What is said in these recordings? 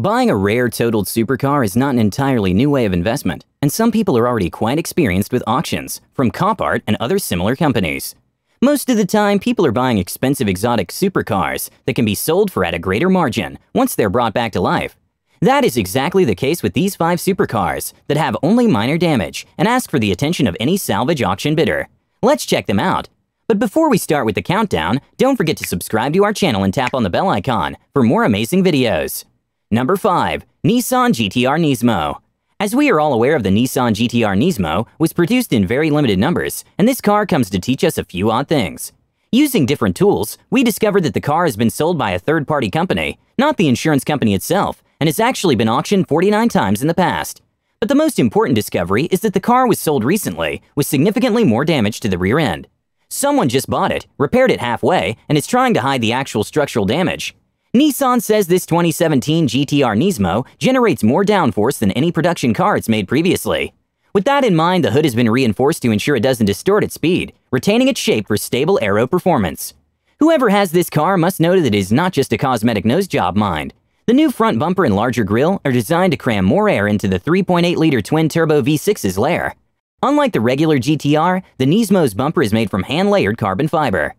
Buying a rare totaled supercar is not an entirely new way of investment, and some people are already quite experienced with auctions from Copart and other similar companies. Most of the time, people are buying expensive exotic supercars that can be sold for at a greater margin once they're brought back to life. That is exactly the case with these five supercars that have only minor damage and ask for the attention of any salvage auction bidder. Let's check them out. But before we start with the countdown, don't forget to subscribe to our channel and tap on the bell icon for more amazing videos. Number 5. Nissan GTR Nismo As we are all aware of the Nissan GTR Nismo was produced in very limited numbers, and this car comes to teach us a few odd things. Using different tools, we discovered that the car has been sold by a third-party company, not the insurance company itself, and has actually been auctioned 49 times in the past. But the most important discovery is that the car was sold recently with significantly more damage to the rear end. Someone just bought it, repaired it halfway, and is trying to hide the actual structural damage. Nissan says this 2017 GTR Nismo generates more downforce than any production car it's made previously. With that in mind, the hood has been reinforced to ensure it doesn't distort at speed, retaining its shape for stable aero performance. Whoever has this car must know that it is not just a cosmetic nose job, mind. The new front bumper and larger grille are designed to cram more air into the 3.8-liter twin-turbo V6's lair. Unlike the regular GTR, the Nismo's bumper is made from hand-layered carbon fiber.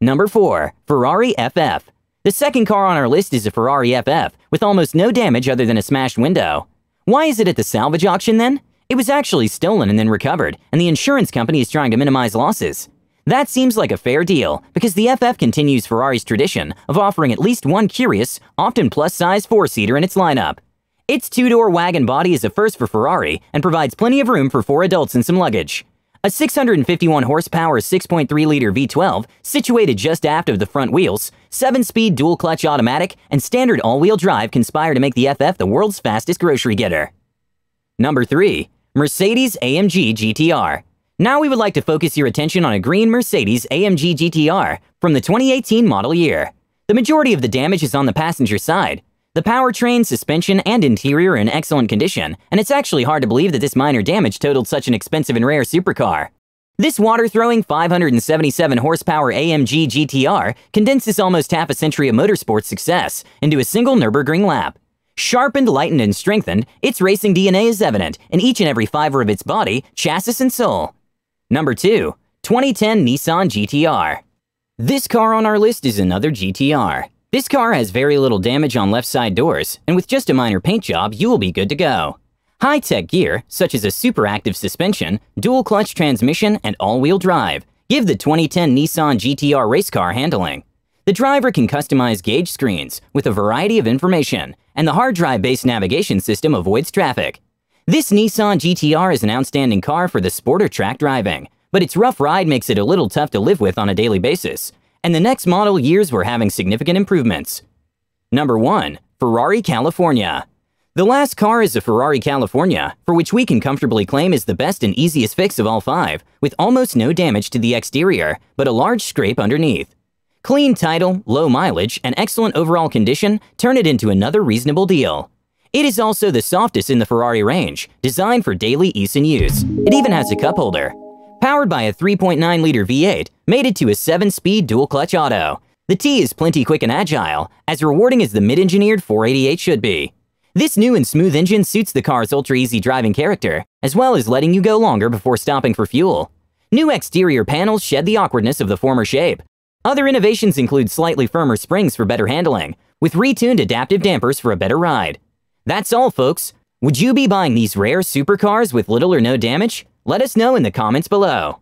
Number 4. Ferrari FF the second car on our list is a Ferrari FF, with almost no damage other than a smashed window. Why is it at the salvage auction then? It was actually stolen and then recovered, and the insurance company is trying to minimize losses. That seems like a fair deal, because the FF continues Ferrari's tradition of offering at least one curious, often plus-size four-seater in its lineup. Its two-door wagon body is a first for Ferrari and provides plenty of room for four adults and some luggage. A 651 horsepower 6.3 liter V12, situated just aft of the front wheels, 7 speed dual clutch automatic, and standard all wheel drive conspire to make the FF the world's fastest grocery getter. Number 3. Mercedes AMG GTR. Now we would like to focus your attention on a green Mercedes AMG GTR from the 2018 model year. The majority of the damage is on the passenger side, the powertrain, suspension, and interior are in excellent condition, and it's actually hard to believe that this minor damage totaled such an expensive and rare supercar. This water-throwing 577 horsepower AMG GTR condenses almost half a century of motorsport success into a single Nürburgring lap. Sharpened, lightened, and strengthened, its racing DNA is evident in each and every fiber of its body, chassis, and soul. Number 2. 2010 Nissan GTR This car on our list is another GTR. This car has very little damage on left side doors, and with just a minor paint job, you will be good to go. High-tech gear, such as a superactive suspension, dual-clutch transmission, and all-wheel drive, give the 2010 Nissan GTR race car handling. The driver can customize gauge screens with a variety of information, and the hard drive-based navigation system avoids traffic. This Nissan GTR is an outstanding car for the sport or track driving, but its rough ride makes it a little tough to live with on a daily basis, and the next model years were having significant improvements. Number 1. Ferrari California The last car is a Ferrari California, for which we can comfortably claim is the best and easiest fix of all five, with almost no damage to the exterior, but a large scrape underneath. Clean title, low mileage, and excellent overall condition turn it into another reasonable deal. It is also the softest in the Ferrari range, designed for daily use and use. It even has a cup holder. Powered by a 3.9-liter V8, made it to a 7-speed dual-clutch auto. The T is plenty quick and agile, as rewarding as the mid-engineered 488 should be. This new and smooth engine suits the car's ultra-easy driving character, as well as letting you go longer before stopping for fuel. New exterior panels shed the awkwardness of the former shape. Other innovations include slightly firmer springs for better handling, with retuned adaptive dampers for a better ride. That's all, folks. Would you be buying these rare supercars with little or no damage? Let us know in the comments below.